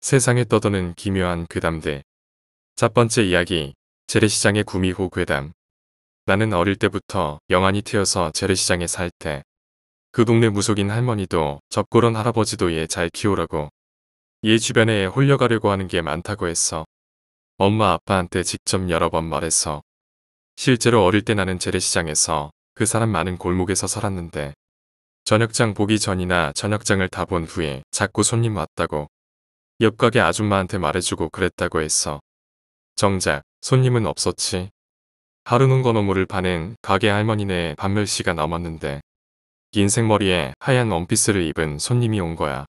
세상에 떠도는 기묘한 괴담들. 첫 번째 이야기, 재래시장의 구미호 괴담. 나는 어릴 때부터 영안이 트여서 재래시장에 살 때, 그 동네 무속인 할머니도 접고런 할아버지도 얘 잘 키우라고, 얘 주변에 홀려가려고 하는 게 많다고 했어. 엄마 아빠한테 직접 여러 번 말해서. 실제로 어릴 때 나는 재래시장에서 그 사람 많은 골목에서 살았는데, 저녁장 보기 전이나 저녁장을 다 본 후에 자꾸 손님 왔다고 옆가게 아줌마한테 말해주고 그랬다고 했어. 정작 손님은 없었지. 하루 는건 어물을 파는 가게 할머니네 밤1시가 넘었는데 인생머리에 하얀 원피스를 입은 손님이 온 거야.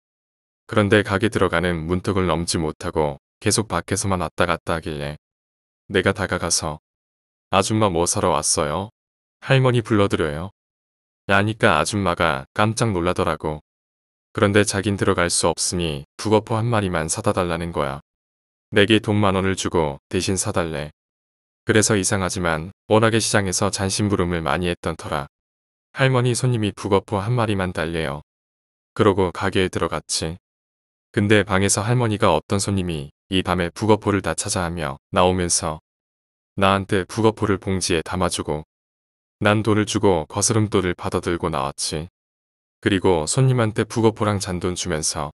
그런데 가게 들어가는 문턱을 넘지 못하고 계속 밖에서만 왔다 갔다 하길래 내가 다가가서 아줌마 뭐 사러 왔어요? 할머니 불러드려요. 라니까 아줌마가 깜짝 놀라더라고. 그런데 자긴 들어갈 수 없으니 북어포 한 마리만 사다 달라는 거야. 내게 돈 만 원을 주고 대신 사달래. 그래서 이상하지만 워낙에 시장에서 잔심부름을 많이 했던 터라 할머니 손님이 북어포 한 마리만 달래요. 그러고 가게에 들어갔지. 근데 방에서 할머니가 어떤 손님이 이 밤에 북어포를 다 찾아 하며 나오면서 나한테 북어포를 봉지에 담아주고 난 돈을 주고 거스름돈을 받아들고 나왔지. 그리고 손님한테 북어포랑 잔돈 주면서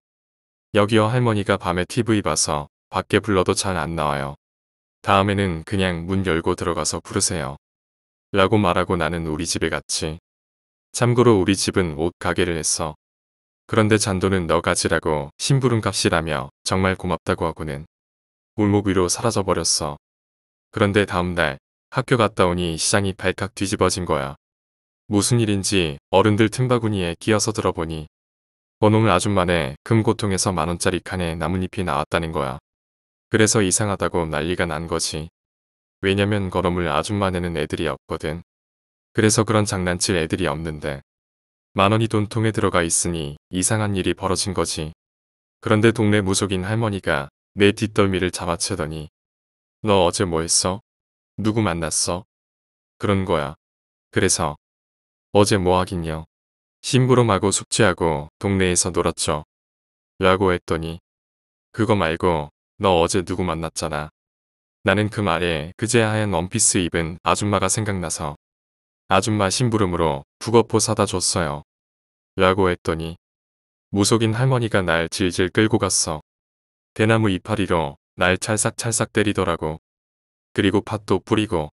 여기요 할머니가 밤에 TV 봐서 밖에 불러도 잘 안 나와요. 다음에는 그냥 문 열고 들어가서 부르세요. 라고 말하고 나는 우리 집에 갔지. 참고로 우리 집은 옷 가게를 했어. 그런데 잔돈은 너 가지라고 심부름 값이라며 정말 고맙다고 하고는 울목 위로 사라져버렸어. 그런데 다음날 학교 갔다 오니 시장이 발칵 뒤집어진 거야. 무슨 일인지 어른들 틈바구니에 끼어서 들어보니 번홍은 아줌마네 금고통에서 만원짜리 칸에 나뭇잎이 나왔다는 거야. 그래서 이상하다고 난리가 난 거지. 왜냐면 걸음을 아줌마네는 애들이 없거든. 그래서 그런 장난칠 애들이 없는데 만원이 돈통에 들어가 있으니 이상한 일이 벌어진 거지. 그런데 동네 무속인 할머니가 내 뒷덜미를 잡아채더니 너 어제 뭐 했어? 누구 만났어? 그런 거야. 그래서 어제 뭐 하긴요. 심부름하고 숙제하고 동네에서 놀았죠. 라고 했더니 그거 말고 너 어제 누구 만났잖아. 나는 그 말에 그제 하얀 원피스 입은 아줌마가 생각나서 아줌마 심부름으로 북어포 사다 줬어요. 라고 했더니 무속인 할머니가 날 질질 끌고 갔어. 대나무 이파리로 날 찰싹찰싹 때리더라고. 그리고 팥도 뿌리고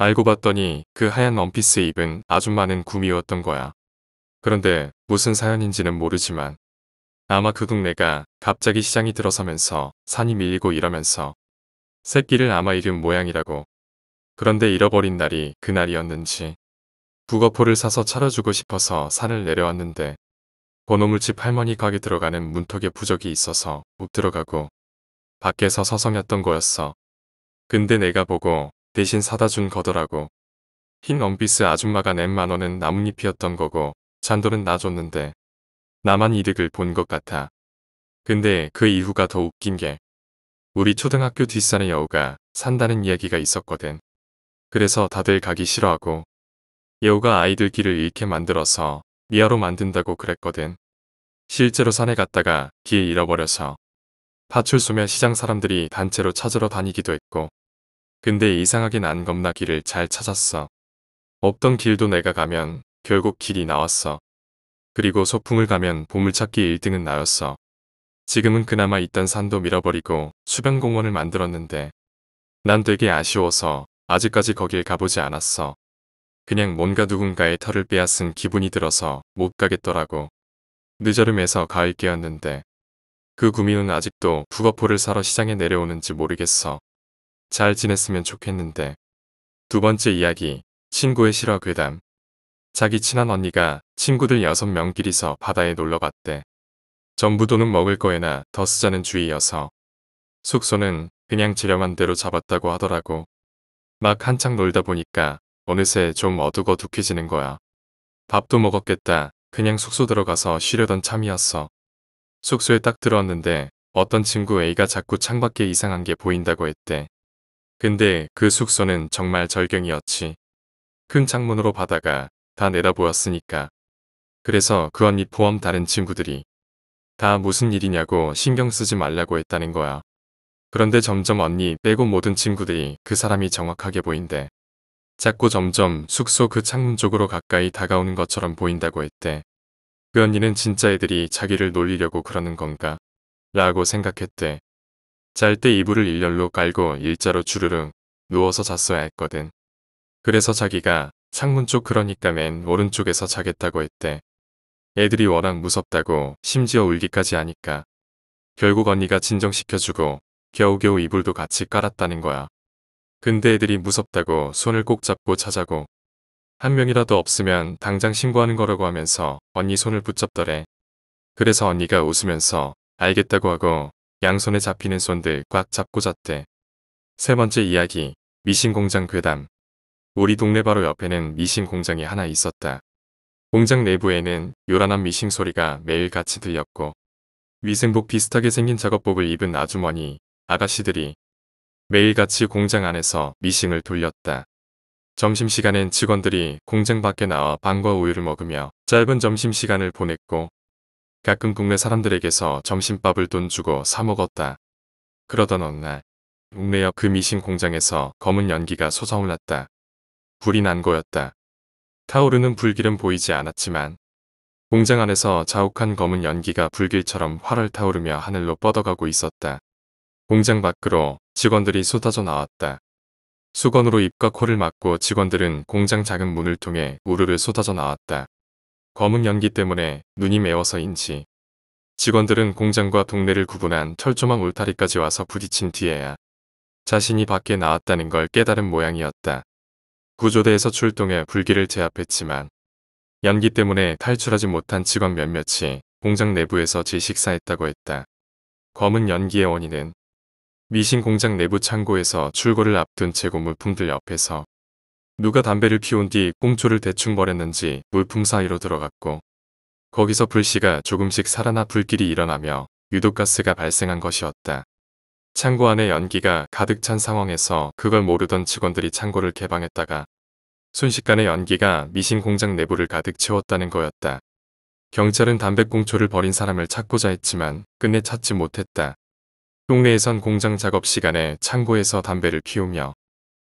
알고 봤더니 그 하얀 원피스 입은 아줌마는 구미였던 거야. 그런데 무슨 사연인지는 모르지만 아마 그 동네가 갑자기 시장이 들어서면서 산이 밀리고 이러면서 새끼를 아마 잃은 모양이라고. 그런데 잃어버린 날이 그날이었는지 북어포를 사서 차려주고 싶어서 산을 내려왔는데 번호물집 할머니 가게 들어가는 문턱에 부적이 있어서 못 들어가고 밖에서 서성였던 거였어. 근데 내가 보고 대신 사다 준 거더라고. 흰 원피스 아줌마가 낸 만원은 나뭇잎이었던 거고 잔돈은 나 줬는데 나만 이득을 본 것 같아. 근데 그 이후가 더 웃긴 게 우리 초등학교 뒷산의 여우가 산다는 이야기가 있었거든. 그래서 다들 가기 싫어하고 여우가 아이들 길을 잃게 만들어서 미아로 만든다고 그랬거든. 실제로 산에 갔다가 길 잃어버려서 파출소며 시장 사람들이 단체로 찾으러 다니기도 했고 근데 이상하게 난 겁나 길을 잘 찾았어. 없던 길도 내가 가면 결국 길이 나왔어. 그리고 소풍을 가면 보물찾기 1등은 나였어. 지금은 그나마 있던 산도 밀어버리고 수변공원을 만들었는데 난 되게 아쉬워서 아직까지 거길 가보지 않았어. 그냥 뭔가 누군가의 털을 빼앗은 기분이 들어서 못 가겠더라고. 늦어름에서 가을 깨였는데 그 구미는 아직도 북어포를 사러 시장에 내려오는지 모르겠어. 잘 지냈으면 좋겠는데. 두 번째 이야기, 친구의 실화 괴담. 자기 친한 언니가 친구들 여섯 명 끼리서 바다에 놀러 갔대. 전부 돈은 먹을 거에나 더 쓰자는 주의여서. 숙소는 그냥 지렴한 대로 잡았다고 하더라고. 막 한창 놀다 보니까 어느새 좀 어둑어둑해지는 거야. 밥도 먹었겠다. 그냥 숙소 들어가서 쉬려던 참이었어. 숙소에 딱 들어왔는데 어떤 친구 A가 자꾸 창밖에 이상한 게 보인다고 했대. 근데 그 숙소는 정말 절경이었지. 큰 창문으로 바다가 다내다보았으니까 그래서 그 언니 포함 다른 친구들이 다 무슨 일이냐고 신경 쓰지 말라고 했다는 거야. 그런데 점점 언니 빼고 모든 친구들이 그 사람이 정확하게 보인대. 자꾸 점점 숙소 그 창문 쪽으로 가까이 다가오는 것처럼 보인다고 했대. 그 언니는 진짜 애들이 자기를 놀리려고 그러는 건가? 라고 생각했대. 잘때 이불을 일렬로 깔고 일자로 주르릉 누워서 잤어야 했거든. 그래서 자기가 창문 쪽 그러니까 맨 오른쪽에서 자겠다고 했대. 애들이 워낙 무섭다고 심지어 울기까지 하니까. 결국 언니가 진정시켜주고 겨우겨우 이불도 같이 깔았다는 거야. 근데 애들이 무섭다고 손을 꼭 잡고 자자고. 한 명이라도 없으면 당장 신고하는 거라고 하면서 언니 손을 붙잡더래. 그래서 언니가 웃으면서 알겠다고 하고 양손에 잡히는 손들 꽉 잡고 잤대. 세 번째 이야기, 미신공장 괴담. 우리 동네 바로 옆에는 미신공장이 하나 있었다. 공장 내부에는 요란한 미싱 소리가 매일같이 들렸고 위생복 비슷하게 생긴 작업복을 입은 아주머니, 아가씨들이 매일같이 공장 안에서 미싱을 돌렸다. 점심시간엔 직원들이 공장 밖에 나와 빵과 우유를 먹으며 짧은 점심시간을 보냈고 가끔 국내 사람들에게서 점심밥을 돈 주고 사 먹었다. 그러던 어느 날 웅내역 그 미신 공장에서 검은 연기가 솟아올랐다. 불이 난 거였다. 타오르는 불길은 보이지 않았지만 공장 안에서 자욱한 검은 연기가 불길처럼 활을 타오르며 하늘로 뻗어가고 있었다. 공장 밖으로 직원들이 쏟아져 나왔다. 수건으로 입과 코를 막고 직원들은 공장 작은 문을 통해 우르르 쏟아져 나왔다. 검은 연기 때문에 눈이 매워서인지 직원들은 공장과 동네를 구분한 철조망 울타리까지 와서 부딪힌 뒤에야 자신이 밖에 나왔다는 걸 깨달은 모양이었다. 구조대에서 출동해 불길을 제압했지만 연기 때문에 탈출하지 못한 직원 몇몇이 공장 내부에서 질식사했다고 했다. 검은 연기의 원인은 미신 공장 내부 창고에서 출고를 앞둔 재고 물품들 옆에서 누가 담배를 피운 뒤 꽁초를 대충 버렸는지 물품 사이로 들어갔고 거기서 불씨가 조금씩 살아나 불길이 일어나며 유독가스가 발생한 것이었다. 창고 안에 연기가 가득 찬 상황에서 그걸 모르던 직원들이 창고를 개방했다가 순식간에 연기가 미신 공장 내부를 가득 채웠다는 거였다. 경찰은 담배꽁초를 버린 사람을 찾고자 했지만 끝내 찾지 못했다. 동네에선 공장 작업 시간에 창고에서 담배를 피우며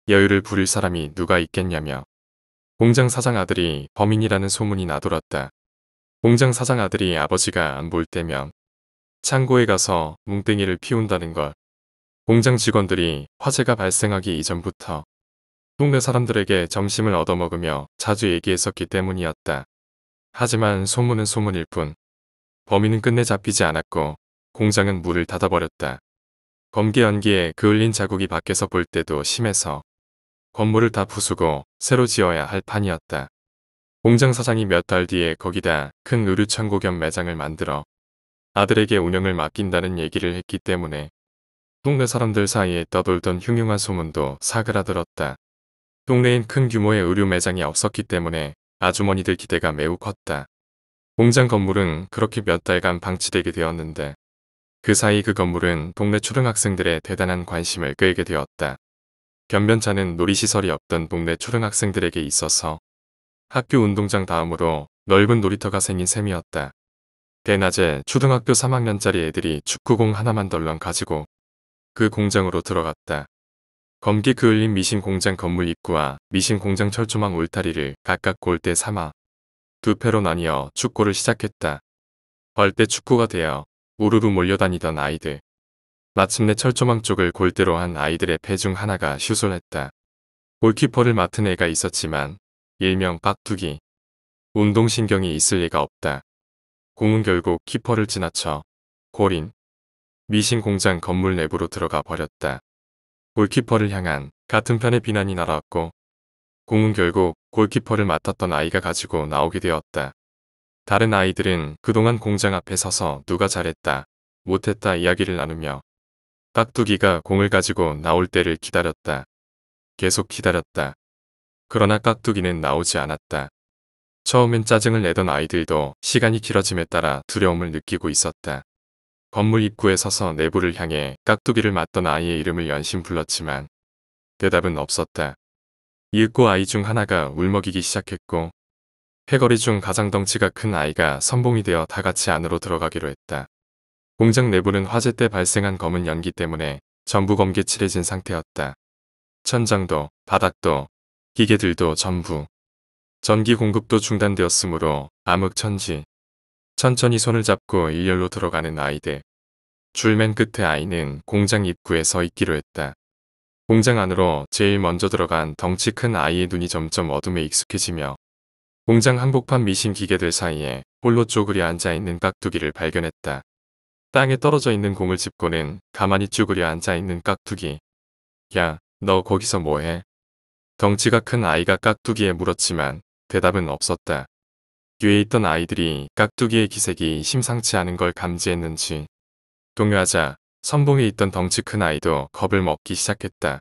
여유를 부릴 사람이 누가 있겠냐며 공장 사장 아들이 범인이라는 소문이 나돌았다. 공장 사장 아들이 아버지가 안 볼 때면 창고에 가서 뭉땡이를 피운다는 걸 공장 직원들이 화재가 발생하기 이전부터 동네 사람들에게 점심을 얻어먹으며 자주 얘기했었기 때문이었다. 하지만 소문은 소문일 뿐 범인은 끝내 잡히지 않았고 공장은 물을 닫아버렸다. 검기 연기에 그을린 자국이 밖에서 볼 때도 심해서 건물을 다 부수고 새로 지어야 할 판이었다. 공장 사장이 몇 달 뒤에 거기다 큰 의류창고 겸 매장을 만들어 아들에게 운영을 맡긴다는 얘기를 했기 때문에 동네 사람들 사이에 떠돌던 흉흉한 소문도 사그라들었다. 동네엔 큰 규모의 의류 매장이 없었기 때문에 아주머니들 기대가 매우 컸다. 공장 건물은 그렇게 몇 달간 방치되게 되었는데 그 사이 그 건물은 동네 초등학생들의 대단한 관심을 끌게 되었다. 변변찮은 놀이시설이 없던 동네 초등학생들에게 있어서 학교 운동장 다음으로 넓은 놀이터가 생긴 셈이었다. 대낮에 초등학교 3학년짜리 애들이 축구공 하나만 덜렁 가지고 그 공장으로 들어갔다. 검기 그을린 미신 공장 건물 입구와 미신 공장 철조망 울타리를 각각 골대 삼아 두 패로 나뉘어 축구를 시작했다. 벌떼 축구가 되어 우르르 몰려다니던 아이들. 마침내 철조망 쪽을 골대로 한 아이들의 패중 하나가 슛을 했다. 골키퍼를 맡은 애가 있었지만 일명 빡투기. 운동신경이 있을 리가 없다. 공은 결국 키퍼를 지나쳐 고린 미신 공장 건물 내부로 들어가 버렸다. 골키퍼를 향한 같은 편의 비난이 날아왔고 공은 결국 골키퍼를 맡았던 아이가 가지고 나오게 되었다. 다른 아이들은 그동안 공장 앞에 서서 누가 잘했다, 못했다 이야기를 나누며 깍두기가 공을 가지고 나올 때를 기다렸다. 계속 기다렸다. 그러나 깍두기는 나오지 않았다. 처음엔 짜증을 내던 아이들도 시간이 길어짐에 따라 두려움을 느끼고 있었다. 건물 입구에 서서 내부를 향해 깍두기를 맞던 아이의 이름을 연신 불렀지만 대답은 없었다. 이윽고 아이 중 하나가 울먹이기 시작했고 패거리 중 가장 덩치가 큰 아이가 선봉이 되어 다 같이 안으로 들어가기로 했다. 공장 내부는 화재 때 발생한 검은 연기 때문에 전부 검게 칠해진 상태였다. 천장도 바닥도 기계들도 전부 전기 공급도 중단되었으므로 암흑천지 천천히 손을 잡고 일렬로 들어가는 아이들 줄맨 끝에 아이는 공장 입구에 서 있기로 했다. 공장 안으로 제일 먼저 들어간 덩치 큰 아이의 눈이 점점 어둠에 익숙해지며 공장 한복판 미신 기계들 사이에 홀로 쪼그려 앉아있는 깍두기를 발견했다. 땅에 떨어져 있는 공을 짚고는 가만히 쭈그려 앉아있는 깍두기. 야, 너 거기서 뭐해? 덩치가 큰 아이가 깍두기에 물었지만 대답은 없었다. 뒤에 있던 아이들이 깍두기의 기색이 심상치 않은 걸 감지했는지 동요하자 선봉에 있던 덩치 큰 아이도 겁을 먹기 시작했다.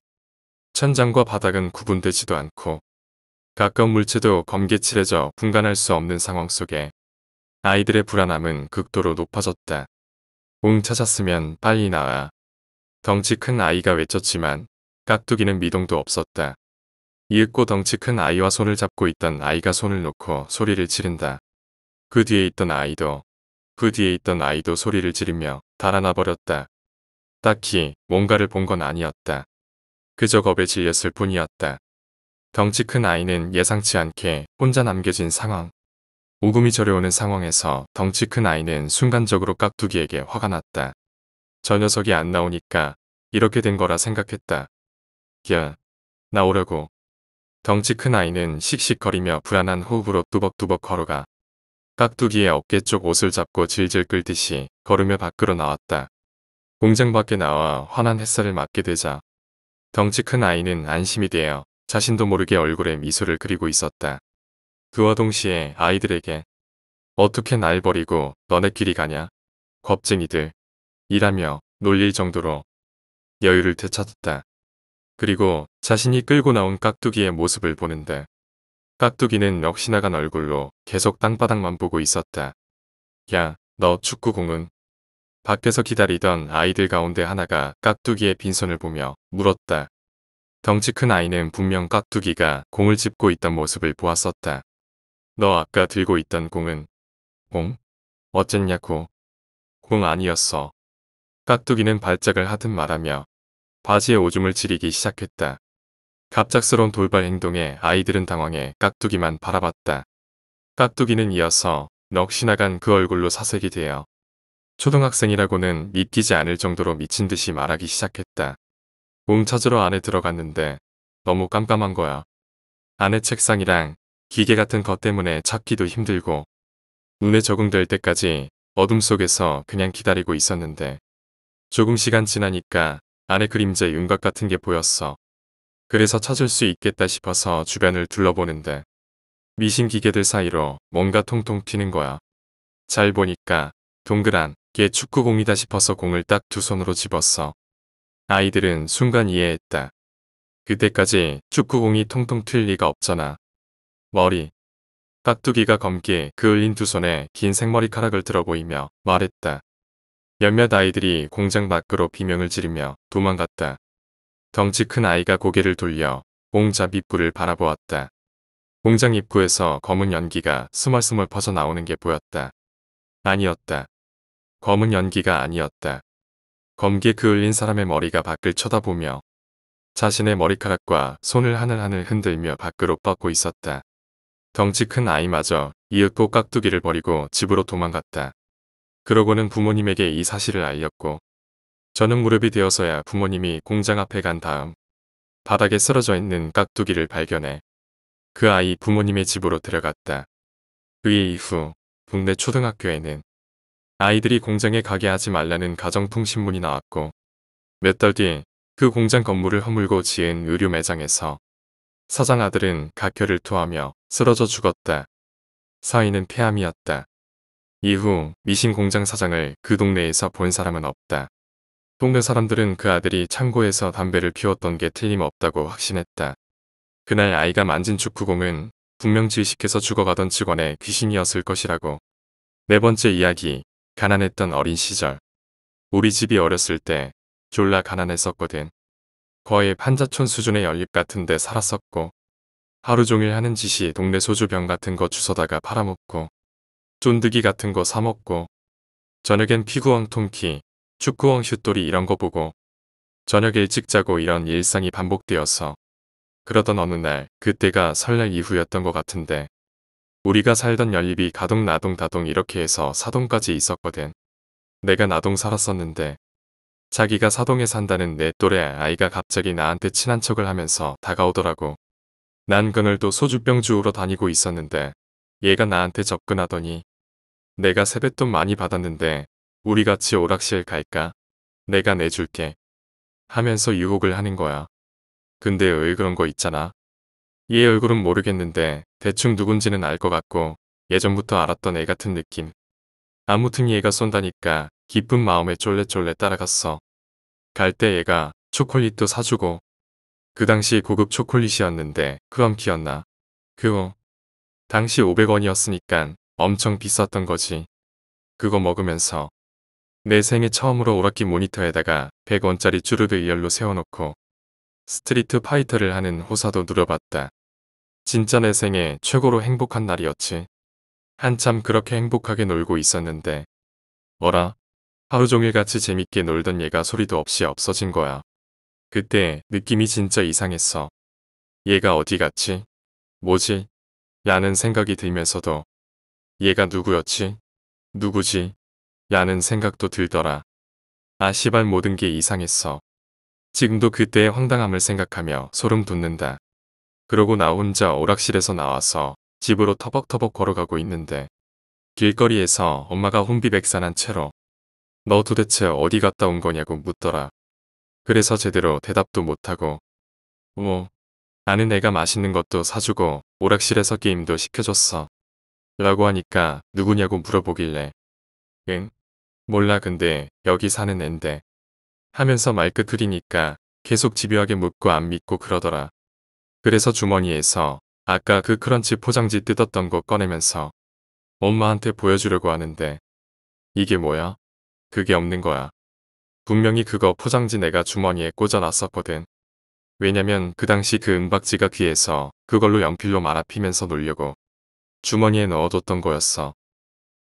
천장과 바닥은 구분되지도 않고 가까운 물체도 검게 칠해져 분간할 수 없는 상황 속에 아이들의 불안함은 극도로 높아졌다. 웅 찾았으면 빨리 나와. 덩치 큰 아이가 외쳤지만 깍두기는 미동도 없었다. 이윽고 덩치 큰 아이와 손을 잡고 있던 아이가 손을 놓고 소리를 지른다. 그 뒤에 있던 아이도 그 뒤에 있던 아이도 소리를 지르며 달아나 버렸다. 딱히 뭔가를 본 건 아니었다. 그저 겁에 질렸을 뿐이었다. 덩치 큰 아이는 예상치 않게 혼자 남겨진 상황. 오금이 저려오는 상황에서 덩치 큰 아이는 순간적으로 깍두기에게 화가 났다. 저 녀석이 안 나오니까 이렇게 된 거라 생각했다. 야, 나오려고. 덩치 큰 아이는 씩씩거리며 불안한 호흡으로 뚜벅뚜벅 걸어가. 깍두기의 어깨 쪽 옷을 잡고 질질 끌듯이 걸으며 밖으로 나왔다. 공장 밖에 나와 환한 햇살을 맞게 되자 덩치 큰 아이는 안심이 되어 자신도 모르게 얼굴에 미소를 그리고 있었다. 그와 동시에 아이들에게 어떻게 날 버리고 너네끼리 가냐 겁쟁이들 이라며 놀릴 정도로 여유를 되찾았다. 그리고 자신이 끌고 나온 깍두기의 모습을 보는데 깍두기는 역시나간 얼굴로 계속 땅바닥만 보고 있었다. 야, 너 축구공은? 밖에서 기다리던 아이들 가운데 하나가 깍두기의 빈손을 보며 물었다. 덩치 큰 아이는 분명 깍두기가 공을 집고 있던 모습을 보았었다. 너 아까 들고 있던 공은 공? 어쨌냐고. 공 아니었어. 깍두기는 발작을 하듯 말하며 바지에 오줌을 지리기 시작했다. 갑작스러운 돌발 행동에 아이들은 당황해 깍두기만 바라봤다. 깍두기는 이어서 넋이 나간 그 얼굴로 사색이 되어 초등학생이라고는 믿기지 않을 정도로 미친 듯이 말하기 시작했다. 공 찾으러 안에 들어갔는데 너무 깜깜한 거야. 안에 책상이랑 기계 같은 것 때문에 찾기도 힘들고 눈에 적응될 때까지 어둠 속에서 그냥 기다리고 있었는데 조금 시간 지나니까 안에 그림자 윤곽 같은 게 보였어. 그래서 찾을 수 있겠다 싶어서 주변을 둘러보는데 미신 기계들 사이로 뭔가 통통 튀는 거야. 잘 보니까 동그란 게 축구공이다 싶어서 공을 딱 두 손으로 집었어. 아이들은 순간 이해했다. 그때까지 축구공이 통통 튈 리가 없잖아. 머리. 깍두기가 검게 그을린 두 손에 긴 생머리카락을 들어 보이며 말했다. 몇몇 아이들이 공장 밖으로 비명을 지르며 도망갔다. 덩치 큰 아이가 고개를 돌려 공장 입구를 바라보았다. 공장 입구에서 검은 연기가 스멀스멀 퍼져나오는 게 보였다. 아니었다. 검은 연기가 아니었다. 검게 그을린 사람의 머리가 밖을 쳐다보며 자신의 머리카락과 손을 하늘하늘 흔들며 밖으로 뻗고 있었다. 덩치 큰 아이마저 이윽고 깍두기를 버리고 집으로 도망갔다. 그러고는 부모님에게 이 사실을 알렸고 저는 무릎이 되어서야 부모님이 공장 앞에 간 다음 바닥에 쓰러져 있는 깍두기를 발견해 그 아이 부모님의 집으로 데려갔다. 그의 이후 국내 초등학교에는 아이들이 공장에 가게 하지 말라는 가정통신문이 나왔고 몇 달 뒤 그 공장 건물을 허물고 지은 의류 매장에서 사장 아들은 각혈을 토하며 쓰러져 죽었다. 사인은 폐암이었다. 이후 미신 공장 사장을 그 동네에서 본 사람은 없다. 동네 사람들은 그 아들이 창고에서 담배를 피웠던 게 틀림없다고 확신했다. 그날 아이가 만진 축구공은 분명 지식해서 죽어가던 직원의 귀신이었을 것이라고. 네 번째 이야기, 가난했던 어린 시절. 우리 집이 어렸을 때 졸라 가난했었거든. 거의 판자촌 수준의 연립 같은 데 살았었고 하루 종일 하는 짓이 동네 소주병 같은 거 주워다가 팔아먹고 쫀득이 같은 거 사먹고 저녁엔 피구왕 통키, 축구왕 슛돌이 이런 거 보고 저녁 일찍 자고 이런 일상이 반복되어서 그러던 어느 날 그때가 설날 이후였던 것 같은데 우리가 살던 연립이 가동 나동 다동 이렇게 해서 사동까지 있었거든. 내가 나동 살았었는데 자기가 사동에 산다는 내 또래 아이가 갑자기 나한테 친한 척을 하면서 다가오더라고. 난 그늘도 소주병 주우러 다니고 있었는데 얘가 나한테 접근하더니 내가 세뱃돈 많이 받았는데 우리 같이 오락실 갈까? 내가 내줄게. 하면서 유혹을 하는 거야. 근데 왜 그런 거 있잖아. 얘 얼굴은 모르겠는데 대충 누군지는 알 것 같고 예전부터 알았던 애 같은 느낌. 아무튼 얘가 쏜다니까 기쁜 마음에 쫄래쫄래 따라갔어. 갈 때 얘가 초콜릿도 사주고 그 당시 고급 초콜릿이었는데 그럼 키였나? 그후 당시 500원이었으니까 엄청 비쌌던 거지. 그거 먹으면서 내 생애 처음으로 오락기 모니터에다가 100원짜리 쭈르드 이열로 세워놓고 스트리트 파이터를 하는 호사도 누려봤다. 진짜 내 생애 최고로 행복한 날이었지. 한참 그렇게 행복하게 놀고 있었는데 어라 하루 종일 같이 재밌게 놀던 얘가 소리도 없이 없어진 거야. 그때 느낌이 진짜 이상했어. 얘가 어디 갔지? 뭐지? 라는 생각이 들면서도 얘가 누구였지? 누구지? 라는 생각도 들더라. 아씨발 모든 게 이상했어. 지금도 그때의 황당함을 생각하며 소름 돋는다. 그러고 나 혼자 오락실에서 나와서 집으로 터벅터벅 걸어가고 있는데 길거리에서 엄마가 혼비백산한 채로 너 도대체 어디 갔다 온 거냐고 묻더라. 그래서 제대로 대답도 못하고 뭐 아는 애가 맛있는 것도 사주고 오락실에서 게임도 시켜줬어. 라고 하니까 누구냐고 물어보길래 응? 몰라 근데 여기 사는 앤데 하면서 말끝 흐리니까 계속 집요하게 묻고 안 믿고 그러더라. 그래서 주머니에서 아까 그 크런치 포장지 뜯었던 거 꺼내면서 엄마한테 보여주려고 하는데 이게 뭐야? 그게 없는 거야. 분명히 그거 포장지 내가 주머니에 꽂아놨었거든. 왜냐면 그 당시 그 은박지가 귀해서 그걸로 연필로 말아피면서 놀려고 주머니에 넣어뒀던 거였어.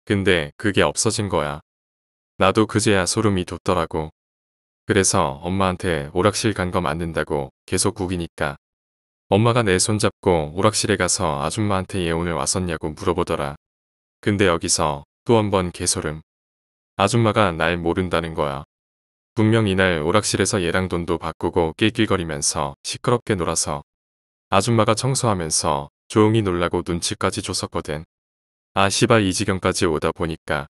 근데 그게 없어진 거야. 나도 그제야 소름이 돋더라고. 그래서 엄마한테 오락실 간 거 맞는다고 계속 구기니까 엄마가 내 손잡고 오락실에 가서 아줌마한테 예언을 왔었냐고 물어보더라. 근데 여기서 또 한 번 개소름. 아줌마가 날 모른다는 거야. 분명 이날 오락실에서 얘랑 돈도 바꾸고 낄낄거리면서 시끄럽게 놀아서 아줌마가 청소하면서 조용히 놀라고 눈치까지 줬었거든. 아 시발 이 지경까지 오다 보니까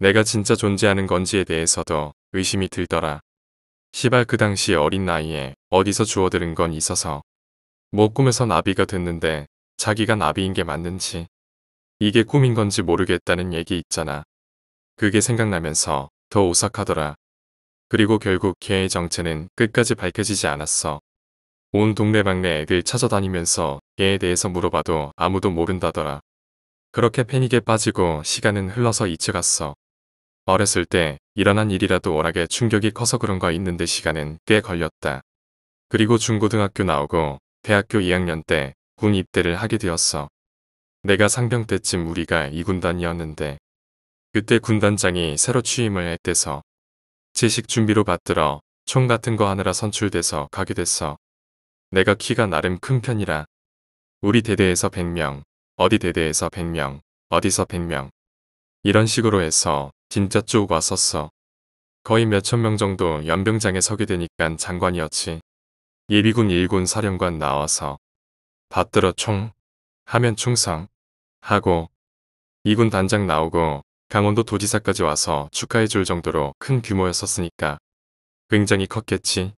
내가 진짜 존재하는 건지에 대해서도 의심이 들더라. 시발 그 당시 어린 나이에 어디서 주워들은 건 있어서 뭐 꿈에서 나비가 됐는데 자기가 나비인 게 맞는지 이게 꿈인 건지 모르겠다는 얘기 있잖아. 그게 생각나면서 더 오싹하더라. 그리고 결국 걔의 정체는 끝까지 밝혀지지 않았어. 온 동네방네 애들 찾아다니면서 걔에 대해서 물어봐도 아무도 모른다더라. 그렇게 패닉에 빠지고 시간은 흘러서 잊혀갔어. 어렸을 때 일어난 일이라도 워낙에 충격이 커서 그런가 있는데 시간은 꽤 걸렸다. 그리고 중고등학교 나오고 대학교 2학년 때 군 입대를 하게 되었어. 내가 상병 때쯤 우리가 이군단이었는데 그때 군단장이 새로 취임을 했대서 제식 준비로 받들어 총 같은 거 하느라 선출돼서 가게 됐어. 내가 키가 나름 큰 편이라. 우리 대대에서 100명, 어디 대대에서 100명, 어디서 100명. 이런 식으로 해서 진짜 쭉 왔었어. 거의 몇천 명 정도 연병장에 서게 되니깐 장관이었지. 예비군 1군 사령관 나와서 받들어 총 하면 충성 하고 2군 단장 나오고 강원도 도지사까지 와서 축하해줄 정도로 큰 규모였었으니까 굉장히 컸겠지.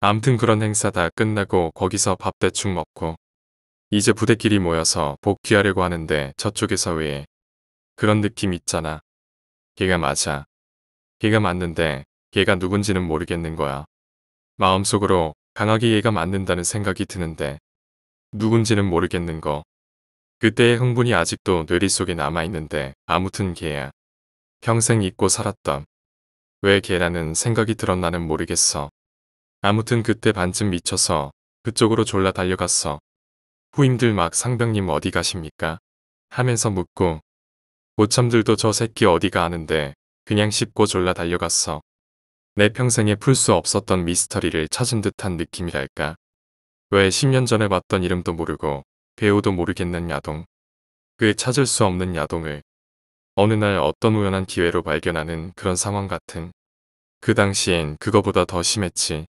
암튼 그런 행사 다 끝나고 거기서 밥 대충 먹고 이제 부대끼리 모여서 복귀하려고 하는데 저쪽에서 왜 그런 느낌 있잖아. 걔가 맞아. 걔가 맞는데 걔가 누군지는 모르겠는 거야. 마음속으로 강하게 얘가 맞는다는 생각이 드는데 누군지는 모르겠는 거. 그때의 흥분이 아직도 뇌리 속에 남아있는데 아무튼 개야 평생 잊고 살았던왜개라는 생각이 들었나는 모르겠어. 아무튼 그때 반쯤 미쳐서 그쪽으로 졸라 달려갔어. 후임들 막 상병님 어디 가십니까? 하면서 묻고 고참들도 저 새끼 어디가 하는데 그냥 씹고 졸라 달려갔어. 내 평생에 풀 수 없었던 미스터리를 찾은 듯한 느낌이랄까. 왜 10년 전에 봤던 이름도 모르고 배우도 모르겠는 야동, 그의 찾을 수 없는 야동을 어느 날 어떤 우연한 기회로 발견하는 그런 상황 같은 그 당시엔 그거보다 더 심했지.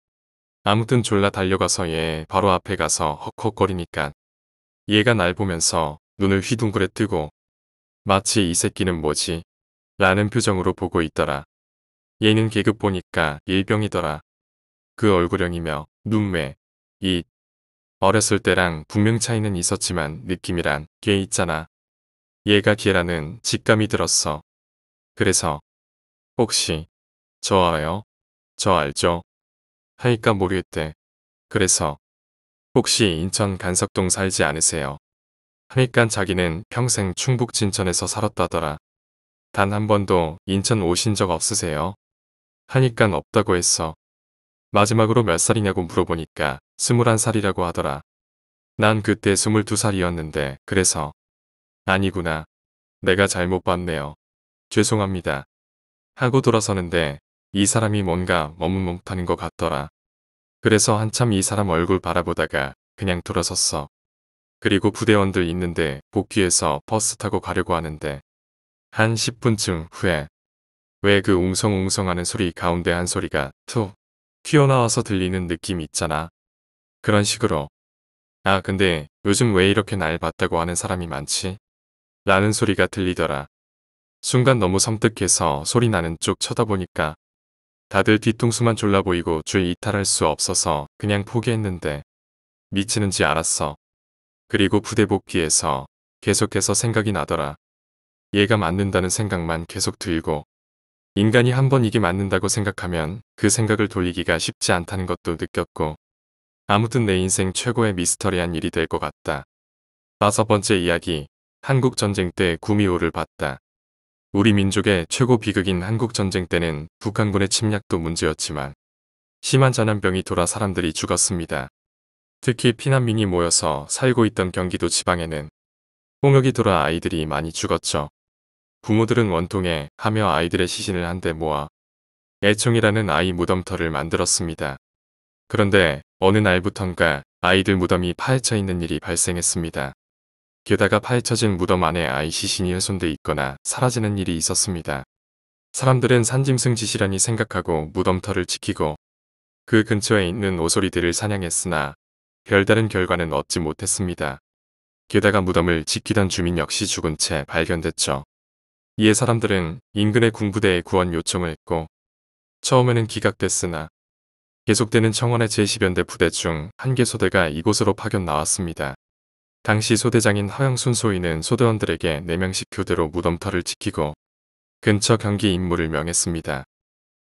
아무튼 졸라 달려가서 얘 바로 앞에 가서 헉헉거리니까 얘가 날 보면서 눈을 휘둥그레 뜨고 마치 이 새끼는 뭐지? 라는 표정으로 보고 있더라. 얘는 계급 보니까 일병이더라. 그 얼굴형이며 눈매, 입, 어렸을 때랑 분명 차이는 있었지만 느낌이란 꽤 있잖아. 얘가 걔라는 직감이 들었어. 그래서 혹시 저 알아요? 저 알죠? 하니까 모르겠대. 그래서 혹시 인천 간석동 살지 않으세요? 하니깐 자기는 평생 충북 진천에서 살았다더라. 단 한 번도 인천 오신 적 없으세요? 하니깐 없다고 했어. 마지막으로 몇 살이냐고 물어보니까 21살이라고 하더라. 난 그때 22살이었는데 그래서 아니구나. 내가 잘못 봤네요. 죄송합니다. 하고 돌아서는데 이 사람이 뭔가 머뭇머뭇하는것 같더라. 그래서 한참 이 사람 얼굴 바라보다가 그냥 돌아섰어. 그리고 부대원들 있는데 복귀해서 버스 타고 가려고 하는데 한 10분쯤 후에 왜 그 웅성웅성하는 소리 가운데 한 소리가 툭 튀어나와서 들리는 느낌 있잖아. 그런 식으로 아 근데 요즘 왜 이렇게 날 봤다고 하는 사람이 많지? 라는 소리가 들리더라. 순간 너무 섬뜩해서 소리 나는 쪽 쳐다보니까 다들 뒤통수만 졸라 보이고 주의 이탈할 수 없어서 그냥 포기했는데 미치는지 알았어. 그리고 부대 복귀에서 계속해서 생각이 나더라. 얘가 맞는다는 생각만 계속 들고 인간이 한 번 이게 맞는다고 생각하면 그 생각을 돌리기가 쉽지 않다는 것도 느꼈고 아무튼 내 인생 최고의 미스터리한 일이 될 것 같다. 다섯 번째 이야기 한국전쟁 때 구미호를 봤다. 우리 민족의 최고 비극인 한국전쟁 때는 북한군의 침략도 문제였지만 심한 전염병이 돌아 사람들이 죽었습니다. 특히 피난민이 모여서 살고 있던 경기도 지방에는 홍역이 돌아 아이들이 많이 죽었죠. 부모들은 원통에 하며 아이들의 시신을 한데 모아 애총이라는 아이 무덤터를 만들었습니다. 그런데 어느 날부턴가 아이들 무덤이 파헤쳐 있는 일이 발생했습니다. 게다가 파헤쳐진 무덤 안에 아이 시신이 훼손돼 있거나 사라지는 일이 있었습니다. 사람들은 산짐승 짓이라니 생각하고 무덤터를 지키고 그 근처에 있는 오소리들을 사냥했으나 별다른 결과는 얻지 못했습니다. 게다가 무덤을 지키던 주민 역시 죽은 채 발견됐죠. 이에 사람들은 인근의 군부대에 구원 요청을 했고 처음에는 기각됐으나 계속되는 청원의 제10연대 부대 중 한 개 소대가 이곳으로 파견 나왔습니다. 당시 소대장인 허영순 소인은 소대원들에게 4명씩 교대로 무덤터를 지키고 근처 경기 임무를 명했습니다.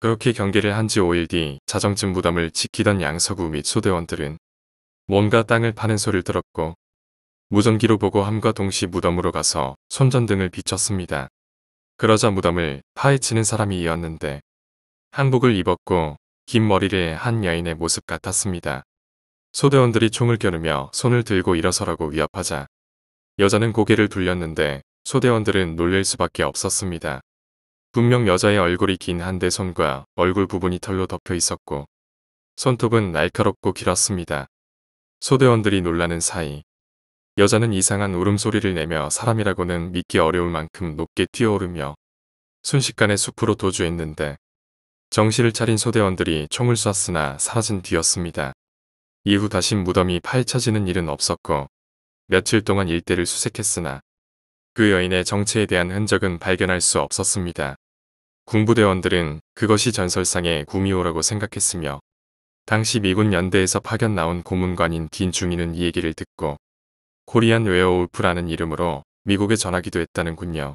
그렇게 경기를 한 지 5일 뒤 자정쯤 무덤을 지키던 양서구 및 소대원들은 뭔가 땅을 파는 소리를 들었고 무전기로 보고함과 동시 무덤으로 가서 손전등을 비쳤습니다. 그러자 무덤을 파헤치는 사람이 었는데 한복을 입었고 긴 머리를 한 여인의 모습 같았습니다. 소대원들이 총을 겨누며 손을 들고 일어서라고 위협하자 여자는 고개를 돌렸는데 소대원들은 놀릴 수밖에 없었습니다. 분명 여자의 얼굴이 긴한데 손과 얼굴 부분이 털로 덮여 있었고 손톱은 날카롭고 길었습니다. 소대원들이 놀라는 사이 여자는 이상한 울음소리를 내며 사람이라고는 믿기 어려울 만큼 높게 뛰어오르며 순식간에 숲으로 도주했는데 정신을 차린 소대원들이 총을 쐈으나 사라진 뒤였습니다. 이후 다시 무덤이 파헤쳐지는 일은 없었고 며칠 동안 일대를 수색했으나 그 여인의 정체에 대한 흔적은 발견할 수 없었습니다. 군부대원들은 그것이 전설상의 구미호라고 생각했으며 당시 미군 연대에서 파견 나온 고문관인 긴중이는이 얘기를 듣고 코리안 웨어울프라는 이름으로 미국에 전하기도 했다는군요.